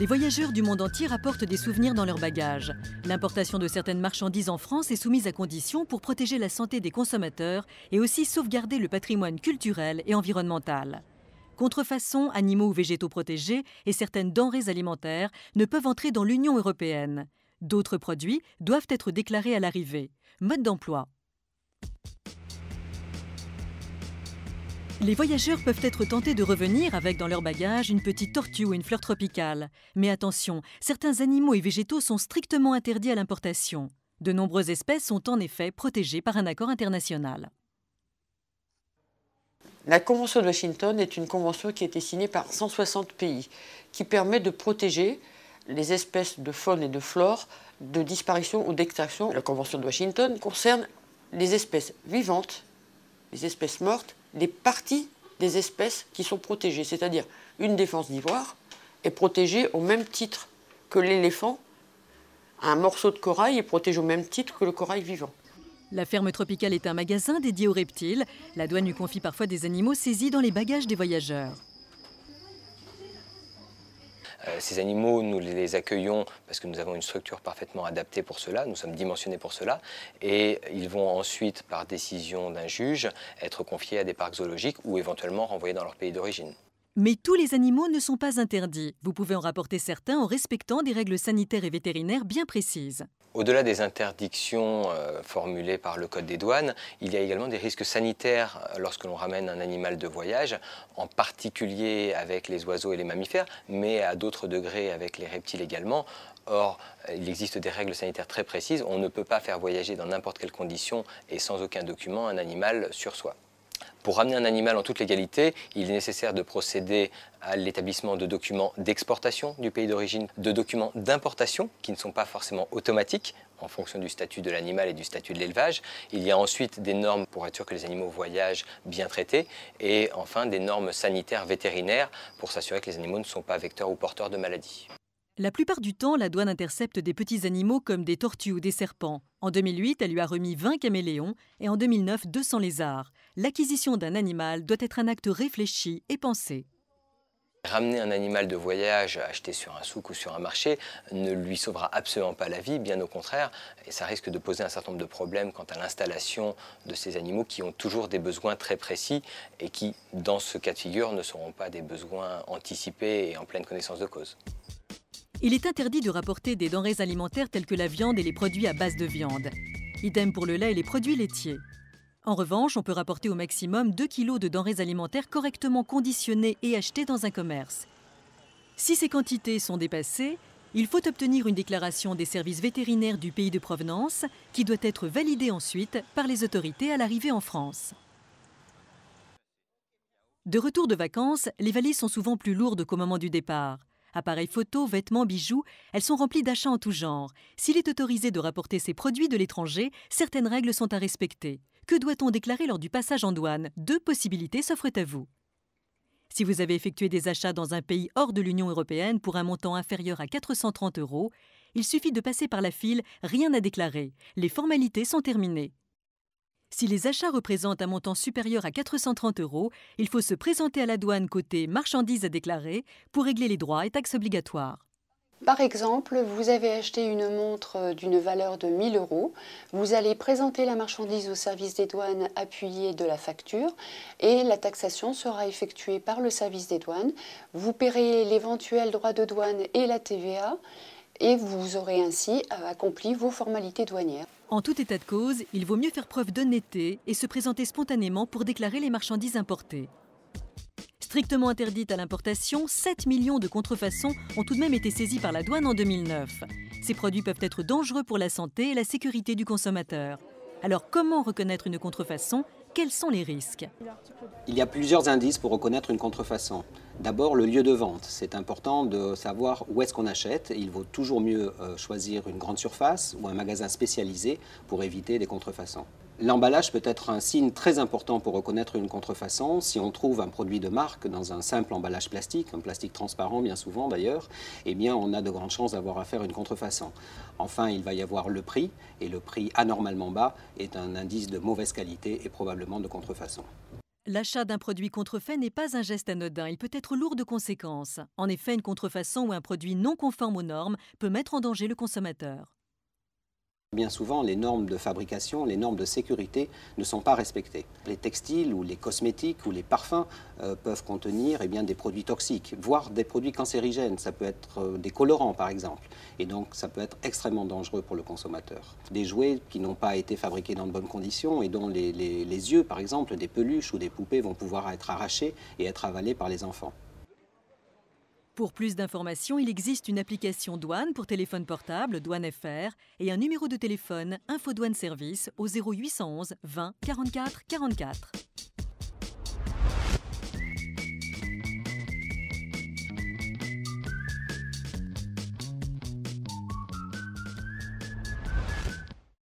Les voyageurs du monde entier apportent des souvenirs dans leurs bagages. L'importation de certaines marchandises en France est soumise à conditions pour protéger la santé des consommateurs et aussi sauvegarder le patrimoine culturel et environnemental. Contrefaçons, animaux ou végétaux protégés et certaines denrées alimentaires ne peuvent entrer dans l'Union européenne. D'autres produits doivent être déclarés à l'arrivée. Mode d'emploi Les voyageurs peuvent être tentés de revenir avec dans leur bagage une petite tortue ou une fleur tropicale. Mais attention, certains animaux et végétaux sont strictement interdits à l'importation. De nombreuses espèces sont en effet protégées par un accord international. La Convention de Washington est une convention qui a été signée par 160 pays, qui permet de protéger les espèces de faune et de flore de disparition ou d'extraction. La Convention de Washington concerne les espèces vivantes, les espèces mortes des parties des espèces qui sont protégées. C'est-à-dire une défense d'ivoire est protégée au même titre que l'éléphant. Un morceau de corail est protégé au même titre que le corail vivant. La ferme tropicale est un magasin dédié aux reptiles. La douane lui confie parfois des animaux saisis dans les bagages des voyageurs. Euh, ces animaux, nous les accueillons parce que nous avons une structure parfaitement adaptée pour cela, nous sommes dimensionnés pour cela, et ils vont ensuite, par décision d'un juge, être confiés à des parcs zoologiques ou éventuellement renvoyés dans leur pays d'origine. Mais tous les animaux ne sont pas interdits. Vous pouvez en rapporter certains en respectant des règles sanitaires et vétérinaires bien précises. Au-delà des interdictions euh, formulées par le Code des douanes, il y a également des risques sanitaires euh, lorsque l'on ramène un animal de voyage, en particulier avec les oiseaux et les mammifères, mais à d'autres degrés avec les reptiles également. Or, il existe des règles sanitaires très précises. On ne peut pas faire voyager dans n'importe quelle condition et sans aucun document un animal sur soi. Pour ramener un animal en toute légalité, il est nécessaire de procéder à l'établissement de documents d'exportation du pays d'origine, de documents d'importation qui ne sont pas forcément automatiques en fonction du statut de l'animal et du statut de l'élevage. Il y a ensuite des normes pour être sûr que les animaux voyagent bien traités et enfin des normes sanitaires vétérinaires pour s'assurer que les animaux ne sont pas vecteurs ou porteurs de maladies. La plupart du temps, la douane intercepte des petits animaux comme des tortues ou des serpents. En 2008, elle lui a remis 20 caméléons et en 2009, 200 lézards. L'acquisition d'un animal doit être un acte réfléchi et pensé. Ramener un animal de voyage acheté sur un souk ou sur un marché ne lui sauvera absolument pas la vie, bien au contraire, et ça risque de poser un certain nombre de problèmes quant à l'installation de ces animaux qui ont toujours des besoins très précis et qui, dans ce cas de figure, ne seront pas des besoins anticipés et en pleine connaissance de cause. Il est interdit de rapporter des denrées alimentaires telles que la viande et les produits à base de viande. Idem pour le lait et les produits laitiers. En revanche, on peut rapporter au maximum 2 kg de denrées alimentaires correctement conditionnées et achetées dans un commerce. Si ces quantités sont dépassées, il faut obtenir une déclaration des services vétérinaires du pays de provenance qui doit être validée ensuite par les autorités à l'arrivée en France. De retour de vacances, les valises sont souvent plus lourdes qu'au moment du départ. Appareils photos, vêtements, bijoux, elles sont remplies d'achats en tout genre. S'il est autorisé de rapporter ces produits de l'étranger, certaines règles sont à respecter. Que doit-on déclarer lors du passage en douane Deux possibilités s'offrent à vous. Si vous avez effectué des achats dans un pays hors de l'Union européenne pour un montant inférieur à 430 euros, il suffit de passer par la file, rien à déclarer. Les formalités sont terminées. Si les achats représentent un montant supérieur à 430 euros, il faut se présenter à la douane côté marchandises à déclarer pour régler les droits et taxes obligatoires. Par exemple, vous avez acheté une montre euh, d'une valeur de 1000 euros, vous allez présenter la marchandise au service des douanes appuyé de la facture et la taxation sera effectuée par le service des douanes. Vous paierez l'éventuel droit de douane et la TVA et vous aurez ainsi euh, accompli vos formalités douanières. En tout état de cause, il vaut mieux faire preuve d'honnêteté et se présenter spontanément pour déclarer les marchandises importées. Strictement interdite à l'importation, 7 millions de contrefaçons ont tout de même été saisies par la douane en 2009. Ces produits peuvent être dangereux pour la santé et la sécurité du consommateur. Alors comment reconnaître une contrefaçon Quels sont les risques Il y a plusieurs indices pour reconnaître une contrefaçon. D'abord, le lieu de vente. C'est important de savoir où est-ce qu'on achète. Il vaut toujours mieux euh, choisir une grande surface ou un magasin spécialisé pour éviter des contrefaçons. L'emballage peut être un signe très important pour reconnaître une contrefaçon. Si on trouve un produit de marque dans un simple emballage plastique, un plastique transparent bien souvent d'ailleurs, eh bien on a de grandes chances d'avoir affaire à une contrefaçon. Enfin, il va y avoir le prix, et le prix anormalement bas est un indice de mauvaise qualité et probablement de contrefaçon. L'achat d'un produit contrefait n'est pas un geste anodin, il peut être lourd de conséquences. En effet, une contrefaçon ou un produit non conforme aux normes peut mettre en danger le consommateur. Bien souvent, les normes de fabrication, les normes de sécurité ne sont pas respectées. Les textiles ou les cosmétiques ou les parfums euh, peuvent contenir eh bien, des produits toxiques, voire des produits cancérigènes. Ça peut être euh, des colorants, par exemple. Et donc, ça peut être extrêmement dangereux pour le consommateur. Des jouets qui n'ont pas été fabriqués dans de bonnes conditions et dont les, yeux, par exemple, des peluches ou des poupées vont pouvoir être arrachés et être avalés par les enfants. Pour plus d'informations, il existe une application douane pour téléphone portable, douane FR, et un numéro de téléphone, info douane service, au 0811 20 44 44.